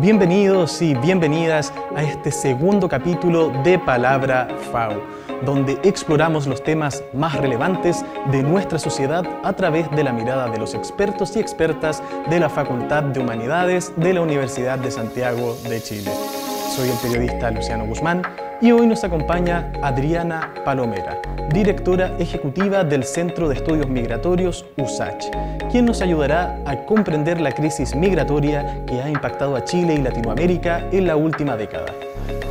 Bienvenidos y bienvenidas a este segundo capítulo de Palabra FAU, donde exploramos los temas más relevantes de nuestra sociedad a través de la mirada de los expertos y expertas de la Facultad de Humanidades de la Universidad de Santiago de Chile. Soy el periodista Luciano Guzmán, y hoy nos acompaña Adriana Palomera, directora ejecutiva del Centro de Estudios Migratorios USACH, quien nos ayudará a comprender la crisis migratoria que ha impactado a Chile y Latinoamérica en la última década.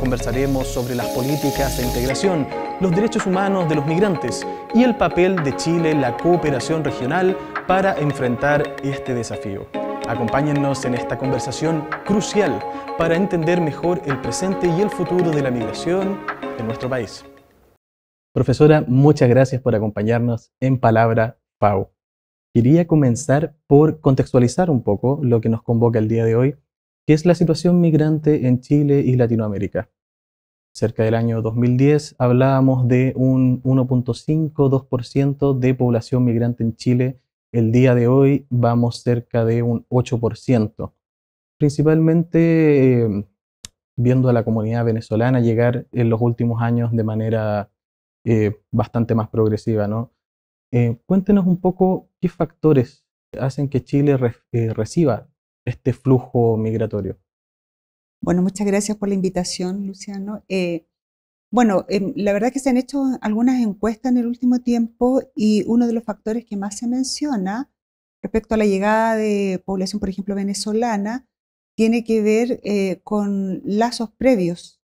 Conversaremos sobre las políticas de integración, los derechos humanos de los migrantes y el papel de Chile en la cooperación regional para enfrentar este desafío. Acompáñennos en esta conversación crucial para entender mejor el presente y el futuro de la migración en nuestro país. Profesora, muchas gracias por acompañarnos en Palabra Pau. Quería comenzar por contextualizar un poco lo que nos convoca el día de hoy, que es la situación migrante en Chile y Latinoamérica. Cerca del año 2010 hablábamos de un 1.52% de población migrante en Chile el día de hoy vamos cerca de un 8%, principalmente em, viendo a la comunidad venezolana llegar en los últimos años de manera eh, bastante más progresiva. ¿no? Eh, cuéntenos un poco qué factores hacen que Chile eh, reciba este flujo migratorio. Bueno, muchas gracias por la invitación, Luciano. Bueno, em, la verdad que se han hecho algunas encuestas en el último tiempo y uno de los factores que más se menciona respecto a la llegada de población, por ejemplo, venezolana, tiene que ver eh, con lazos previos,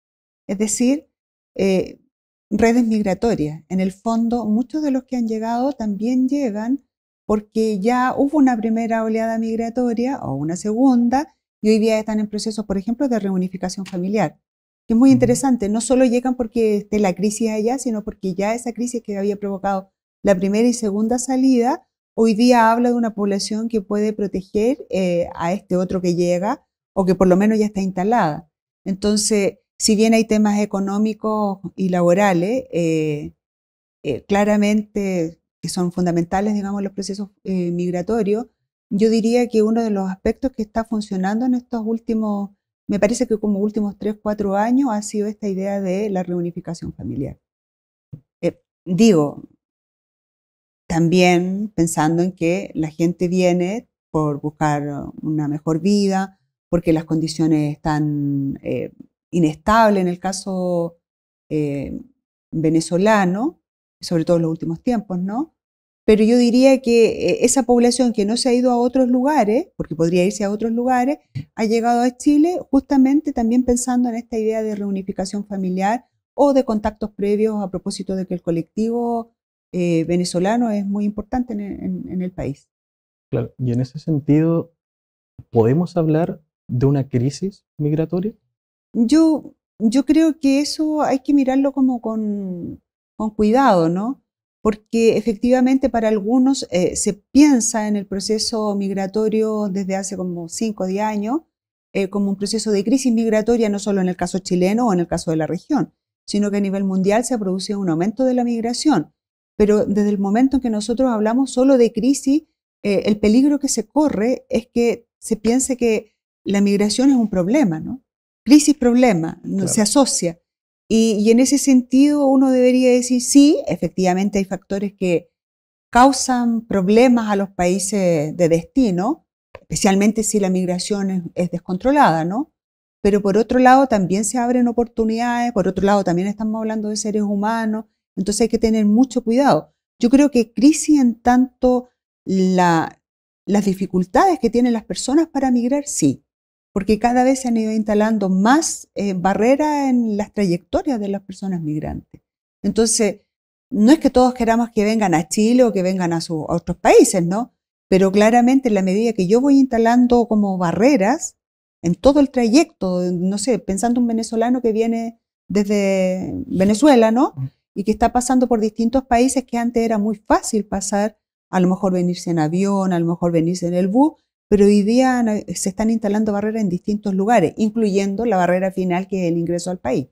es decir, eh, redes migratorias. En el fondo, muchos de los que han llegado también llegan porque ya hubo una primera oleada migratoria o una segunda y hoy día están en proceso, por ejemplo, de reunificación familiar es muy interesante. No solo llegan porque esté la crisis allá, sino porque ya esa crisis que había provocado la primera y segunda salida, hoy día habla de una población que puede proteger eh, a este otro que llega o que por lo menos ya está instalada. Entonces, si bien hay temas económicos y laborales, eh, eh, claramente que son fundamentales, digamos, los procesos migratorios, yo diría que uno de los aspectos que está funcionando en estos últimos me parece que como últimos tres, cuatro años ha sido esta idea de la reunificación familiar. Eh, digo, también pensando en que la gente viene por buscar una mejor vida, porque las condiciones están eh, inestables en el caso eh, venezolano, sobre todo en los últimos tiempos, ¿no? pero yo diría que eh, esa población que no se ha ido a otros lugares, porque podría irse a otros lugares, ha llegado a Chile justamente también pensando en esta idea de reunificación familiar o de contactos previos a propósito de que el colectivo eh, venezolano es muy importante en, el país. Claro, y en ese sentido, ¿podemos hablar de una crisis migratoria? Yo, yo creo que eso hay que mirarlo como con, con cuidado, ¿no? porque efectivamente para algunos eh, se piensa en el proceso migratorio desde hace como 5 o 10 años eh, como un proceso de crisis migratoria, no solo en el caso chileno o en el caso de la región, sino que a nivel mundial se ha producido un aumento de la migración. Pero desde el momento en que nosotros hablamos solo de crisis, eh, el peligro que se corre es que se piense que la migración es un problema, ¿no? Crisis, problema, no, se asocia. Y, en ese sentido uno debería decir, sí, efectivamente hay factores que causan problemas a los países de destino, especialmente si la migración es, descontrolada, ¿no? Pero por otro lado también se abren oportunidades, por otro lado también estamos hablando de seres humanos, entonces hay que tener mucho cuidado. Yo creo que crisis en tanto las dificultades que tienen las personas para migrar, sí, porque cada vez se han ido instalando más eh, barreras en las trayectorias de las personas migrantes. Entonces, no es que todos queramos que vengan a Chile o que vengan a, sus otros países, ¿no? Pero claramente en la medida que yo voy instalando como barreras en todo el trayecto, no sé, pensando un venezolano que viene desde Venezuela, ¿no? Y que está pasando por distintos países que antes era muy fácil pasar, a lo mejor venirse en avión, a lo mejor venirse en el bus, pero hoy día se están instalando barreras en distintos lugares, incluyendo la barrera final que es el ingreso al país.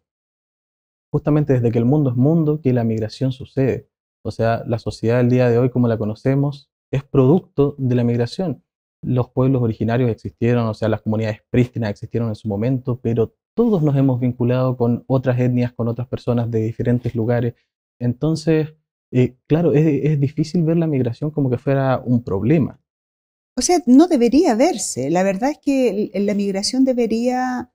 Justamente desde que el mundo es mundo que la migración sucede. O sea, la sociedad del día de hoy como la conocemos es producto de la migración. Los pueblos originarios existieron, o sea, las comunidades prístinas existieron en su momento, pero todos nos hemos vinculado con otras etnias, con otras personas de diferentes lugares. Entonces, eh, claro, es difícil ver la migración como que fuera un problema. O sea, no debería verse. La verdad es que la migración debería...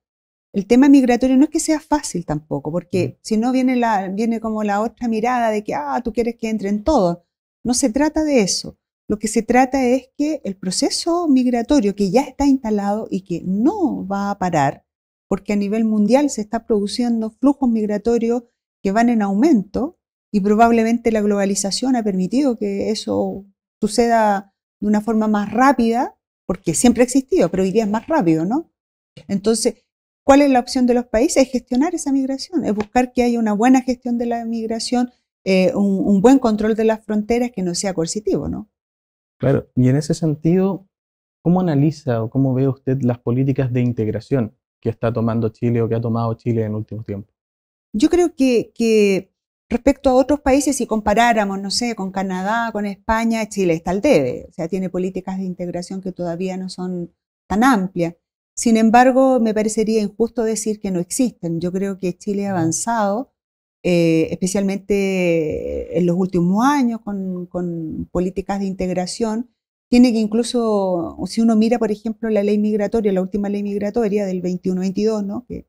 El tema migratorio no es que sea fácil tampoco, porque si no viene, la, viene como la otra mirada de que, ah, tú quieres que entren todos. No se trata de eso. Lo que se trata es que el proceso migratorio que ya está instalado y que no va a parar, porque a nivel mundial se está produciendo flujos migratorios que van en aumento y probablemente la globalización ha permitido que eso suceda de una forma más rápida, porque siempre ha existido, pero hoy día es más rápido, ¿no? Entonces, ¿cuál es la opción de los países? Es gestionar esa migración, es buscar que haya una buena gestión de la migración, eh, un, buen control de las fronteras que no sea coercitivo, ¿no? Claro, y en ese sentido, ¿cómo analiza o cómo ve usted las políticas de integración que está tomando Chile o que ha tomado Chile en el último tiempo? Yo creo que Respecto a otros países, si comparáramos, no sé, con Canadá, con España, Chile está al debe, o sea, tiene políticas de integración que todavía no son tan amplias. Sin embargo, me parecería injusto decir que no existen. Yo creo que Chile ha mm. avanzado, eh, especialmente en los últimos años, con, políticas de integración. Tiene que incluso, si uno mira, por ejemplo, la ley migratoria, la última ley migratoria del 21-22, ¿no? que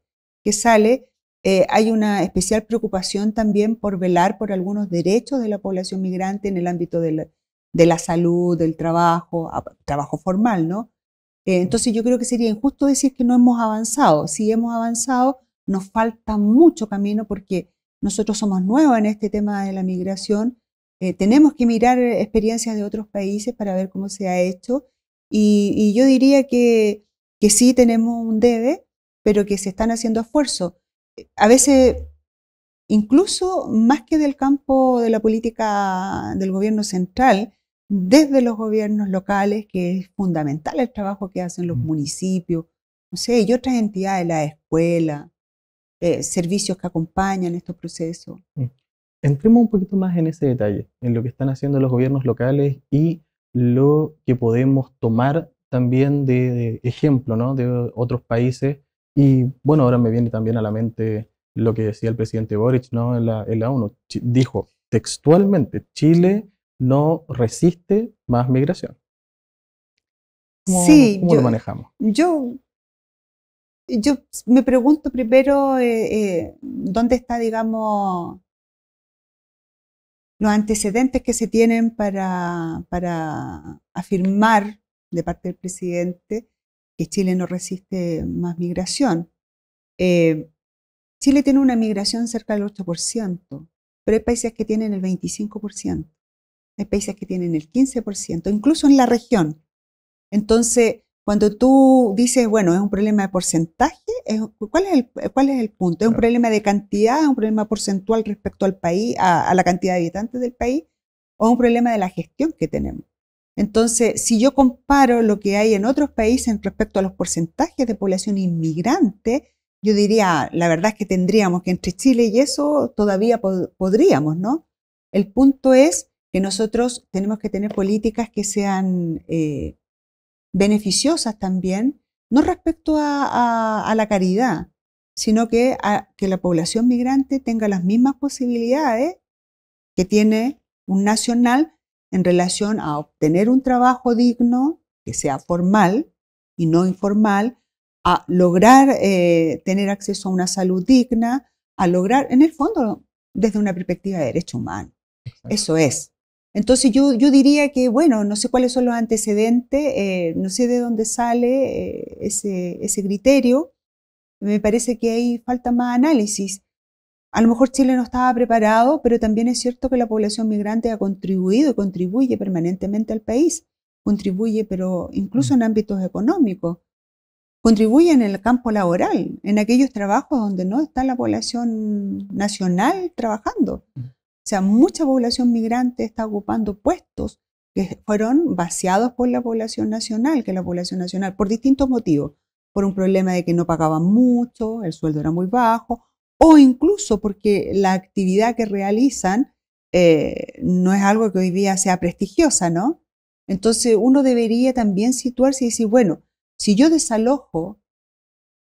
sale, eh, hay una especial preocupación también por velar por algunos derechos de la población migrante en el ámbito de la, salud, del trabajo, ah, trabajo formal, ¿no? Eh, entonces yo creo que sería injusto decir que no hemos avanzado. Si hemos avanzado, nos falta mucho camino porque nosotros somos nuevos en este tema de la migración. Eh, tenemos que mirar experiencias de otros países para ver cómo se ha hecho. Y, y yo diría que, que sí tenemos un debe, pero que se están haciendo esfuerzos a veces incluso más que del campo de la política del gobierno central, desde los gobiernos locales, que es fundamental el trabajo que hacen los mm. municipios, no sé, y otras entidades, la escuela, eh, servicios que acompañan estos procesos. Mm. Entremos un poquito más en ese detalle, en lo que están haciendo los gobiernos locales y lo que podemos tomar también de, de ejemplo ¿no? de otros países y bueno, ahora me viene también a la mente lo que decía el presidente Boric ¿no? en, la, en ONU. dijo textualmente, Chile no resiste más migración. sí, ¿cómo lo manejamos? Yo, yo me pregunto primero eh, eh, dónde está, digamos, los antecedentes que se tienen para, para afirmar de parte del presidente que Chile no resiste más migración. Eh, Chile tiene una migración cerca del 8%, pero hay países que tienen el 25%, hay países que tienen el 15%, incluso en la región. Entonces, cuando tú dices, bueno, es un problema de porcentaje, ¿cuál, es el, cuál es el punto? ¿Es un problema de cantidad? ¿Es un problema porcentual respecto al país, a, a la cantidad de habitantes del país? ¿O es un problema de la gestión que tenemos? Entonces, si yo comparo lo que hay en otros países respecto a los porcentajes de población inmigrante, yo diría, la verdad es que tendríamos que entre Chile y eso todavía podríamos, ¿no? El punto es que nosotros tenemos que tener políticas que sean eh, beneficiosas también, no respecto a, la caridad, sino que, que la población migrante tenga las mismas posibilidades que tiene un nacional en relación a obtener un trabajo digno, que sea formal y no informal, a lograr eh, tener acceso a una salud digna, a lograr, en el fondo, desde una perspectiva de derecho humano. Eso es. Entonces yo, yo, diría que, bueno, no sé cuáles son los antecedentes, eh, no sé de dónde sale eh, ese, ese criterio. Me parece que ahí falta más análisis. A lo mejor Chile no estaba preparado, pero también es cierto que la población migrante ha contribuido y contribuye permanentemente al país. Contribuye, pero incluso en ámbitos económicos. Contribuye en el campo laboral, en aquellos trabajos donde no está la población nacional trabajando. O sea, mucha población migrante está ocupando puestos que fueron vaciados por la población nacional, que la población nacional, por distintos motivos, por un problema de que no pagaban mucho, el sueldo era muy bajo, o incluso porque la actividad que realizan eh, no es algo que hoy día sea prestigiosa, ¿no? Entonces uno debería también situarse y decir, bueno, si yo desalojo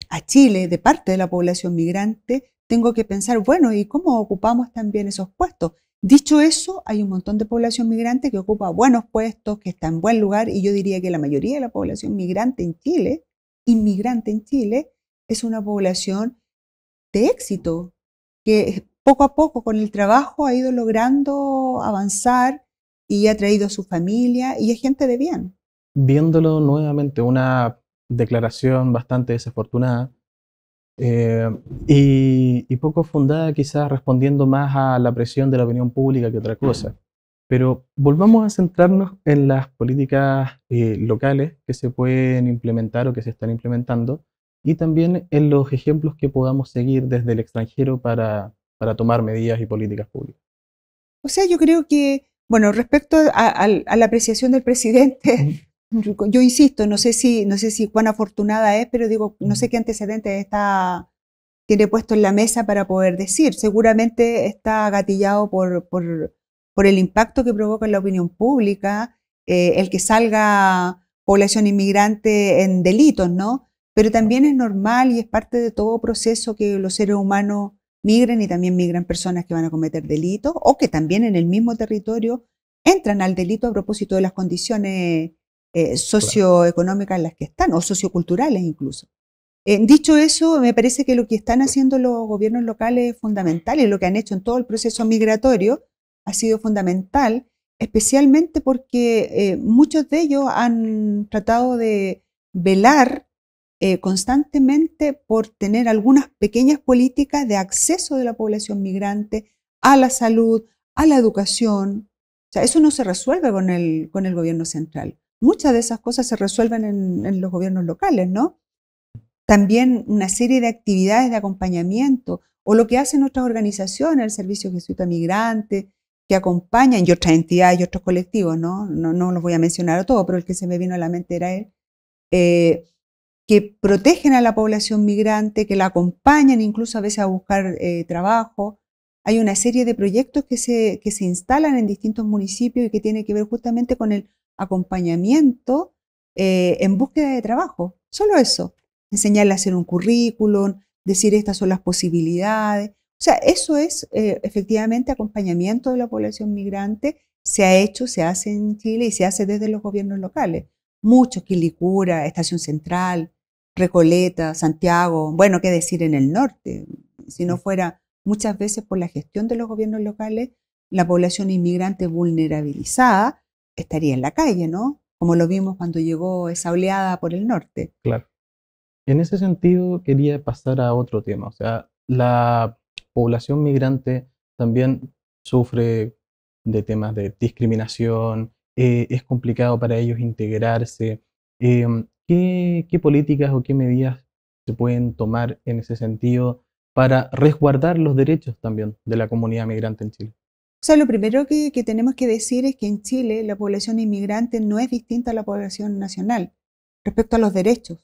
a Chile de parte de la población migrante, tengo que pensar, bueno, ¿y cómo ocupamos también esos puestos? Dicho eso, hay un montón de población migrante que ocupa buenos puestos, que está en buen lugar, y yo diría que la mayoría de la población migrante en Chile, inmigrante en Chile, es una población de éxito, que poco a poco con el trabajo ha ido logrando avanzar y ha traído a su familia y es gente de bien. Viéndolo nuevamente, una declaración bastante desafortunada eh, y, poco fundada quizás respondiendo más a la presión de la opinión pública que otra cosa. Pero volvamos a centrarnos en las políticas eh, locales que se pueden implementar o que se están implementando y también en los ejemplos que podamos seguir desde el extranjero para, tomar medidas y políticas públicas. O sea, yo creo que, bueno, respecto a, la apreciación del presidente, yo insisto, no sé, si, no sé si cuán afortunada es, pero digo, no sé qué antecedentes está, tiene puesto en la mesa para poder decir. Seguramente está gatillado por, por, el impacto que provoca en la opinión pública, eh, el que salga población inmigrante en delitos, ¿no? Pero también es normal y es parte de todo proceso que los seres humanos migren y también migran personas que van a cometer delitos o que también en el mismo territorio entran al delito a propósito de las condiciones eh, socioeconómicas en las que están o socioculturales incluso. Eh, dicho eso, me parece que lo que están haciendo los gobiernos locales es fundamental y lo que han hecho en todo el proceso migratorio ha sido fundamental, especialmente porque eh, muchos de ellos han tratado de velar eh, constantemente por tener algunas pequeñas políticas de acceso de la población migrante a la salud, a la educación. O sea, eso no se resuelve con el, con el gobierno central. Muchas de esas cosas se resuelven en, los gobiernos locales, ¿no? También una serie de actividades de acompañamiento o lo que hacen otras organizaciones, el Servicio Jesuita Migrante, que acompañan y otras entidades y otros colectivos, ¿no? No, no los voy a mencionar a todos, pero el que se me vino a la mente era él. Eh, que protegen a la población migrante, que la acompañan incluso a veces a buscar eh, trabajo. Hay una serie de proyectos que se, se instalan en distintos municipios y que tienen que ver justamente con el acompañamiento eh, en búsqueda de trabajo. Solo eso. Enseñarle a hacer un currículum, decir estas son las posibilidades. O sea, eso es eh, efectivamente acompañamiento de la población migrante. Se ha hecho, se hace en Chile y se hace desde los gobiernos locales muchos, Quilicura, Estación Central, Recoleta, Santiago, bueno, qué decir en el norte, si no mm. fuera muchas veces por la gestión de los gobiernos locales, la población inmigrante vulnerabilizada estaría en la calle, ¿no? Como lo vimos cuando llegó esa oleada por el norte. Claro. En ese sentido, quería pasar a otro tema. O sea, la población migrante también sufre de temas de discriminación, eh, es complicado para ellos integrarse. Eh, ¿Qué, políticas o qué medidas se pueden tomar en ese sentido para resguardar los derechos también de la comunidad migrante en Chile? O sea, lo primero que, tenemos que decir es que en Chile la población inmigrante no es distinta a la población nacional respecto a los derechos.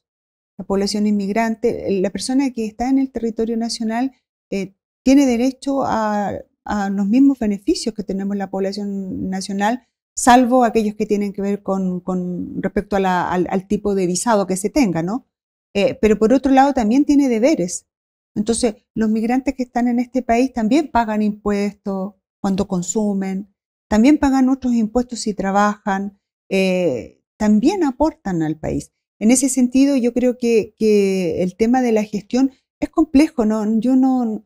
La población inmigrante, la persona que está en el territorio nacional eh, tiene derecho a, a los mismos beneficios que tenemos la población nacional salvo aquellos que tienen que ver con, respecto al, tipo de visado que se tenga, ¿no? Eh, pero por otro lado también tiene deberes. Entonces, los migrantes que están en este país también pagan impuestos cuando consumen, también pagan otros impuestos si trabajan, eh, también aportan al país. En ese sentido, yo creo que, el tema de la gestión es complejo, ¿no? Yo no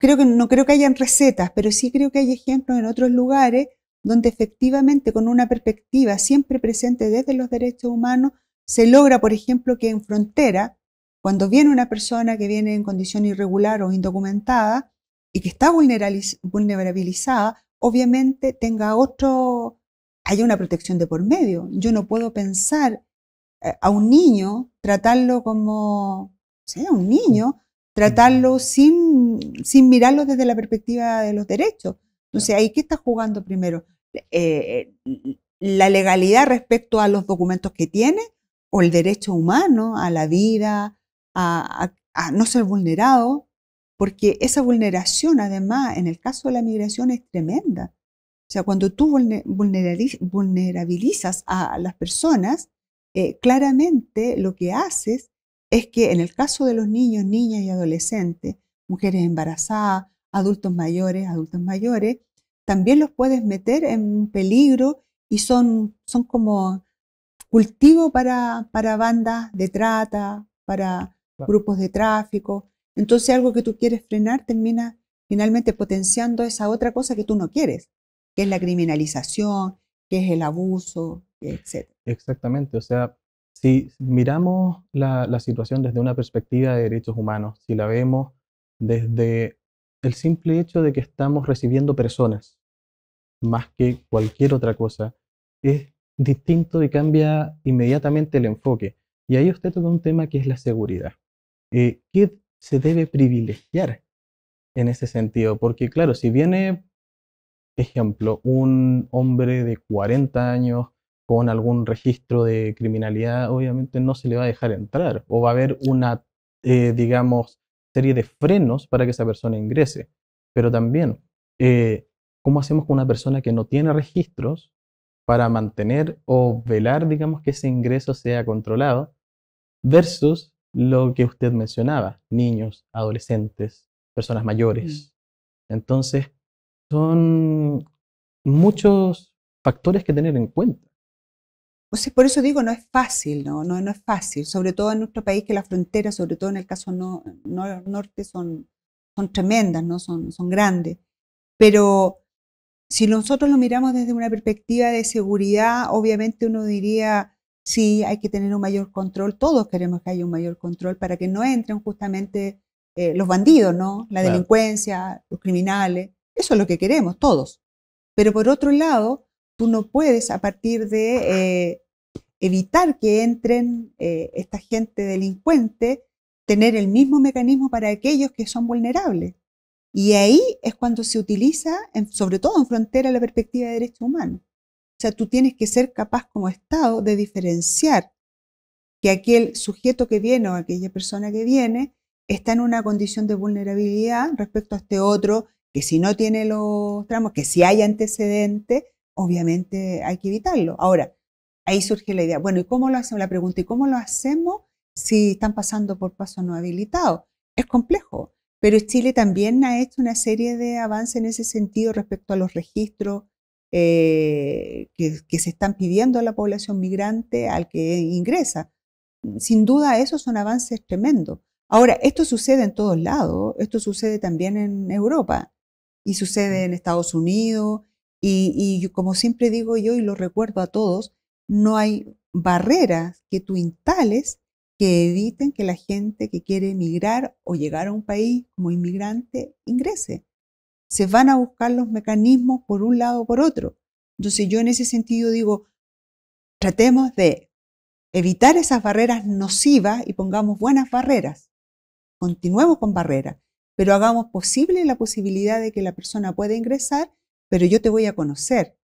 creo que no creo que hayan recetas, pero sí creo que hay ejemplos en otros lugares donde efectivamente con una perspectiva siempre presente desde los derechos humanos, se logra, por ejemplo, que en frontera, cuando viene una persona que viene en condición irregular o indocumentada y que está vulnerabilizada, obviamente tenga otro, haya una protección de por medio. Yo no puedo pensar eh, a un niño, tratarlo como, sea un niño, tratarlo sin, sin mirarlo desde la perspectiva de los derechos. Entonces, ahí qué está jugando primero. Eh, la legalidad respecto a los documentos que tiene o el derecho humano a la vida, a, no ser vulnerado, porque esa vulneración además en el caso de la migración es tremenda. O sea, cuando tú vulnerabilizas a las personas, eh, claramente lo que haces es que en el caso de los niños, niñas y adolescentes, mujeres embarazadas, adultos mayores, adultos mayores, también los puedes meter en peligro y son, son como cultivo para, para bandas de trata, para grupos de tráfico. Entonces algo que tú quieres frenar termina finalmente potenciando esa otra cosa que tú no quieres, que es la criminalización, que es el abuso, etc. Exactamente, o sea, si miramos la, la situación desde una perspectiva de derechos humanos, si la vemos desde el simple hecho de que estamos recibiendo personas, más que cualquier otra cosa, es distinto y cambia inmediatamente el enfoque. Y ahí usted toca un tema que es la seguridad. Eh, ¿Qué se debe privilegiar en ese sentido? Porque claro, si viene, ejemplo, un hombre de 40 años con algún registro de criminalidad, obviamente no se le va a dejar entrar o va a haber una, eh, digamos, serie de frenos para que esa persona ingrese. Pero también, eh, ¿Cómo hacemos con una persona que no tiene registros para mantener o velar, digamos, que ese ingreso sea controlado versus lo que usted mencionaba, niños, adolescentes, personas mayores? Mm. Entonces, son muchos factores que tener en cuenta. Pues por eso digo, no es fácil, ¿no? No, es fácil, sobre todo en nuestro país que las fronteras, sobre todo en el caso norte, son, son tremendas, ¿no? Son, son grandes. Pero si nosotros lo miramos desde una perspectiva de seguridad, obviamente uno diría, sí, hay que tener un mayor control, todos queremos que haya un mayor control para que no entren justamente eh, los bandidos, ¿no? La delincuencia, los criminales, eso es lo que queremos todos. Pero por otro lado, tú no puedes a partir de eh, evitar que entren eh, esta gente delincuente, tener el mismo mecanismo para aquellos que son vulnerables. Y ahí es cuando se utiliza, sobre todo en frontera, la perspectiva de derecho humano. O sea, tú tienes que ser capaz como Estado de diferenciar que aquel sujeto que viene o aquella persona que viene está en una condición de vulnerabilidad respecto a este otro, que si no tiene los tramos, que si hay antecedente, obviamente hay que evitarlo. Ahora, ahí surge la idea, bueno, ¿y cómo lo hacemos? La pregunta, ¿y cómo lo hacemos si están pasando por pasos no habilitado? Es complejo. Pero Chile también ha hecho una serie de avances en ese sentido respecto a los registros eh, que, se están pidiendo a la población migrante al que ingresa. Sin duda, esos son avances tremendos. Ahora, esto sucede en todos lados, esto sucede también en Europa y sucede en Estados Unidos y, y como siempre digo yo y lo recuerdo a todos, no hay barreras que tú instales que eviten que la gente que quiere emigrar o llegar a un país como inmigrante ingrese. Se van a buscar los mecanismos por un lado o por otro. Entonces yo en ese sentido digo, tratemos de evitar esas barreras nocivas y pongamos buenas barreras. Continuemos con barreras, pero hagamos posible la posibilidad de que la persona pueda ingresar, pero yo te voy a conocer.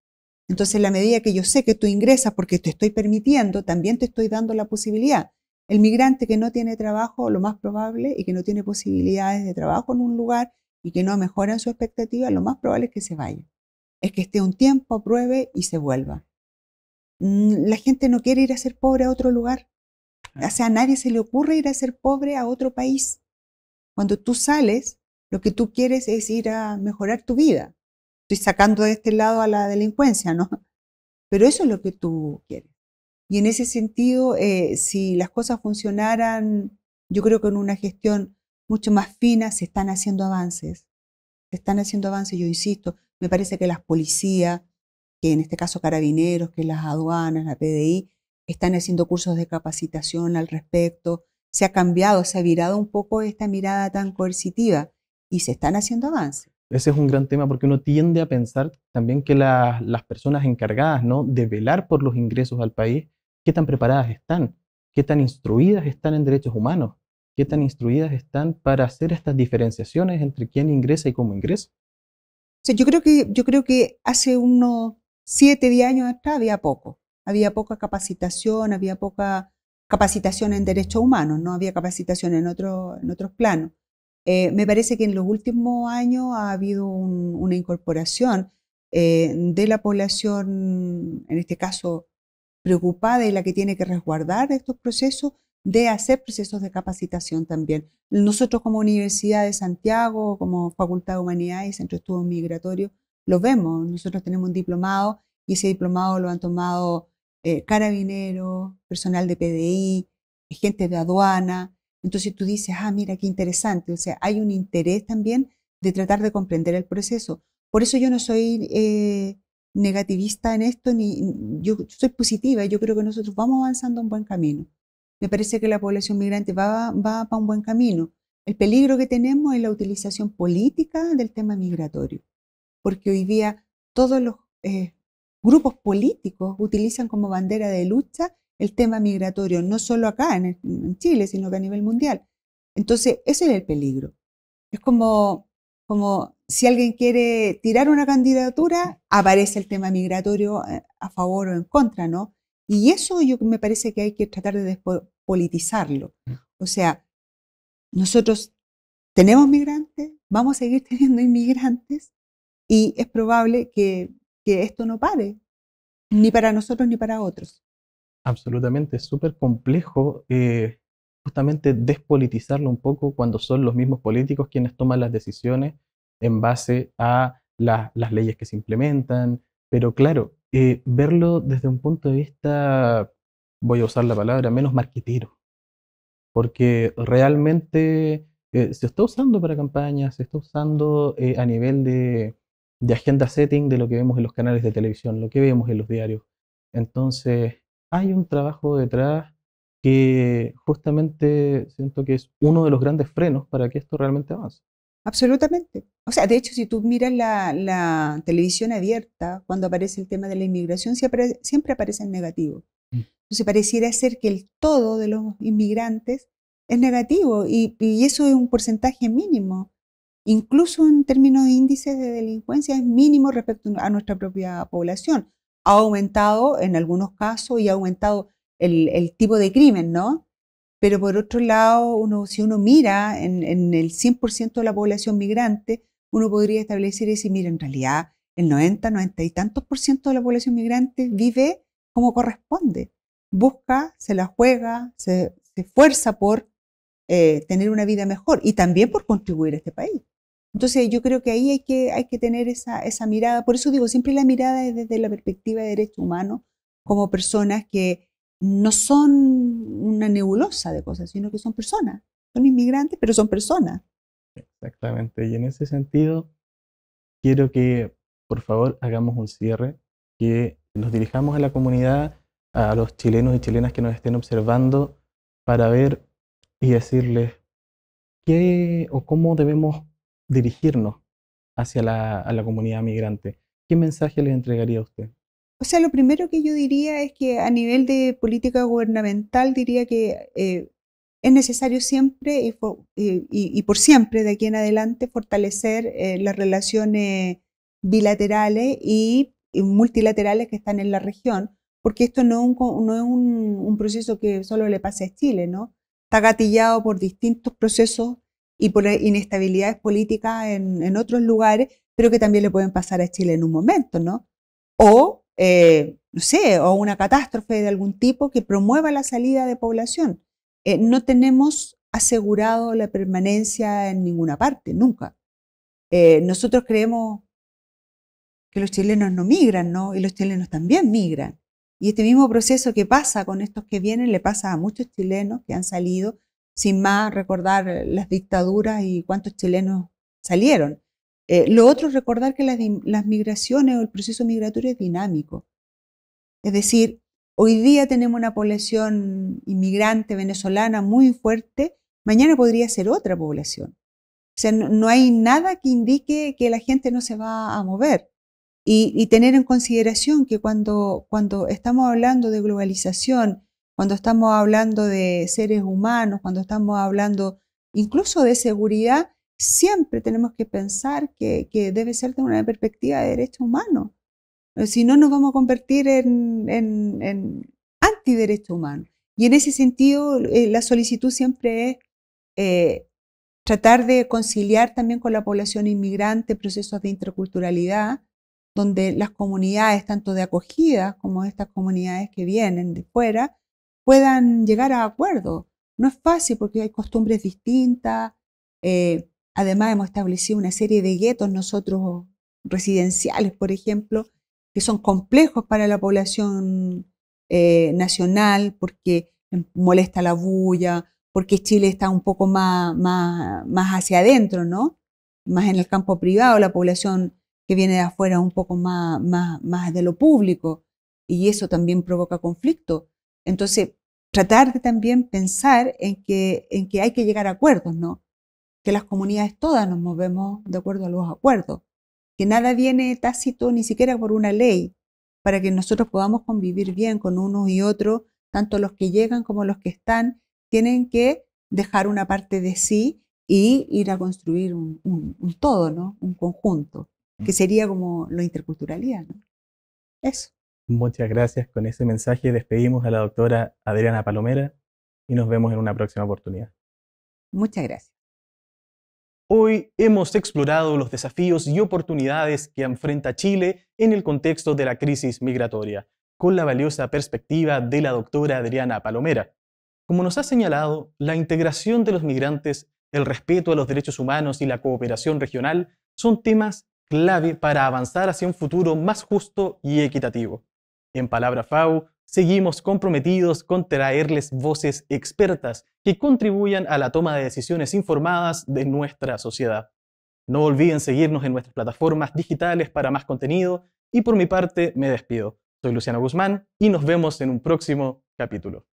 Entonces, la medida que yo sé que tú ingresas porque te estoy permitiendo, también te estoy dando la posibilidad. El migrante que no tiene trabajo, lo más probable, y que no tiene posibilidades de trabajo en un lugar y que no mejora su expectativa, lo más probable es que se vaya. Es que esté un tiempo, pruebe y se vuelva. Mm, la gente no quiere ir a ser pobre a otro lugar. O sea, a nadie se le ocurre ir a ser pobre a otro país. Cuando tú sales, lo que tú quieres es ir a mejorar tu vida. Estoy sacando de este lado a la delincuencia, ¿no? Pero eso es lo que tú quieres. Y en ese sentido, eh, si las cosas funcionaran, yo creo que en una gestión mucho más fina se están haciendo avances. Se están haciendo avances, yo insisto, me parece que las policías, que en este caso carabineros, que las aduanas, la PDI, están haciendo cursos de capacitación al respecto. Se ha cambiado, se ha virado un poco esta mirada tan coercitiva y se están haciendo avances. Ese es un gran tema porque uno tiende a pensar también que las personas encargadas ¿no? de velar por los ingresos al país qué tan preparadas están, qué tan instruidas están en derechos humanos, qué tan instruidas están para hacer estas diferenciaciones entre quién ingresa y cómo ingresa. yo, creo que, yo creo que hace unos siete, diez años hasta había poco, había poca capacitación, había poca capacitación en derechos humanos, no había capacitación en, en otros planos. Eh, me parece que en los últimos años ha habido una incorporación eh, de la población, en este caso preocupada y la que tiene que resguardar estos procesos de hacer procesos de capacitación también. Nosotros como Universidad de Santiago, como Facultad de Humanidades y Centro de Estudios Migratorios, lo vemos. Nosotros tenemos un diplomado y ese diplomado lo han tomado eh, carabineros, personal de PDI, gente de aduana. Entonces tú dices, ah, mira, qué interesante. O sea, hay un interés también de tratar de comprender el proceso. Por eso yo no soy eh, negativista en esto, ni yo soy positiva, yo creo que nosotros vamos avanzando un buen camino. Me parece que la población migrante va, va para un buen camino. El peligro que tenemos es la utilización política del tema migratorio, porque hoy día todos los eh, grupos políticos utilizan como bandera de lucha el tema migratorio, no solo acá en, en Chile, sino que a nivel mundial. Entonces, ese es el peligro. Es como, como si alguien quiere tirar una candidatura, aparece el tema migratorio eh, a favor o en contra, ¿no? Y eso yo me parece que hay que tratar de despolitizarlo. O sea, nosotros tenemos migrantes, vamos a seguir teniendo inmigrantes y es probable que, que esto no pare, ni para nosotros ni para otros. Absolutamente, es súper complejo eh, justamente despolitizarlo un poco cuando son los mismos políticos quienes toman las decisiones en base a las leyes que se implementan, pero claro, eh, verlo desde un punto de vista, voy a usar la palabra, menos marquetero, porque realmente eh, se está usando para campañas, se está usando eh, a nivel de agenda setting de lo que vemos en los canales de televisión, lo que vemos en los diarios. Entonces, hay un trabajo detrás que justamente siento que es uno de los grandes frenos para que esto realmente avance. Absolutamente. O sea, de hecho, si tú miras la, televisión abierta, cuando aparece el tema de la inmigración, siempre, aparece en negativo. Mm. Entonces, pareciera ser que el todo de los inmigrantes es negativo y, eso es un porcentaje mínimo. Incluso en términos de índices de delincuencia es mínimo respecto a nuestra propia población. Ha aumentado en algunos casos y ha aumentado el tipo de crimen, ¿no? Pero por otro lado, uno, si uno mira en, el 100% de la población migrante, uno podría establecer y decir, mira, en realidad el 90, 90 y tantos por ciento de la población migrante vive como corresponde. Busca, se la juega, se, se esfuerza por eh, tener una vida mejor y también por contribuir a este país. Entonces yo creo que ahí hay que, hay que tener esa, esa mirada. Por eso digo, siempre la mirada es desde la perspectiva de derechos humanos, como personas que no son una nebulosa de cosas, sino que son personas. Son inmigrantes, pero son personas. Exactamente. Y en ese sentido, quiero que, por favor, hagamos un cierre, que nos dirijamos a la comunidad, a los chilenos y chilenas que nos estén observando, para ver y decirles qué o cómo debemos dirigirnos hacia la, comunidad migrante. ¿Qué mensaje les entregaría a usted? O sea, lo primero que yo diría es que a nivel de política gubernamental diría que eh, es necesario siempre y, por siempre de aquí en adelante fortalecer eh, las relaciones bilaterales y, multilaterales que están en la región, porque esto no es un, no es un, proceso que solo le pase a Chile, ¿no? Está gatillado por distintos procesos y por inestabilidades políticas en, en otros lugares, pero que también le pueden pasar a Chile en un momento, ¿no? O eh, no sé, o una catástrofe de algún tipo que promueva la salida de población. Eh, no tenemos asegurado la permanencia en ninguna parte, nunca. Eh, nosotros creemos que los chilenos no migran, ¿no? Y los chilenos también migran. Y este mismo proceso que pasa con estos que vienen le pasa a muchos chilenos que han salido, sin más recordar las dictaduras y cuántos chilenos salieron. Eh, lo otro es recordar que las, migraciones o el proceso migratorio es dinámico. Es decir, hoy día tenemos una población inmigrante venezolana muy fuerte, mañana podría ser otra población. O sea, no, hay nada que indique que la gente no se va a mover. Y, tener en consideración que cuando estamos hablando de globalización, cuando estamos hablando de seres humanos, cuando estamos hablando incluso de seguridad, siempre tenemos que pensar que, debe ser de una perspectiva de derecho humano, eh, Si no, nos vamos a convertir en, en, en antiderechos Y en ese sentido, eh, la solicitud siempre es eh, tratar de conciliar también con la población inmigrante procesos de interculturalidad, donde las comunidades, tanto de acogida como estas comunidades que vienen de fuera, puedan llegar a acuerdos. No es fácil porque hay costumbres distintas, Además, hemos establecido una serie de guetos nosotros residenciales, por ejemplo, que son complejos para la población eh, nacional porque em, molesta la bulla, porque Chile está un poco más, más, más hacia adentro, ¿no? Más en el campo privado, la población que viene de afuera un poco más, más, más de lo público y eso también provoca conflicto. Entonces, tratar de también pensar en que, en que hay que llegar a acuerdos, ¿no? que las comunidades todas nos movemos de acuerdo a los acuerdos, que nada viene tácito ni siquiera por una ley, para que nosotros podamos convivir bien con unos y otros, tanto los que llegan como los que están, tienen que dejar una parte de sí y ir a construir un, todo, ¿no? un conjunto, que sería como lo interculturalidad. Eso. Muchas gracias. Con ese mensaje despedimos a la doctora Adriana Palomera y nos vemos en una próxima oportunidad. Muchas gracias. Hoy hemos explorado los desafíos y oportunidades que enfrenta Chile en el contexto de la crisis migratoria, con la valiosa perspectiva de la doctora Adriana Palomera. Como nos ha señalado, la integración de los migrantes, el respeto a los derechos humanos y la cooperación regional son temas clave para avanzar hacia un futuro más justo y equitativo. En palabra FAU, seguimos comprometidos con traerles voces expertas que contribuyan a la toma de decisiones informadas de nuestra sociedad. No olviden seguirnos en nuestras plataformas digitales para más contenido y por mi parte me despido. Soy Luciano Guzmán y nos vemos en un próximo capítulo.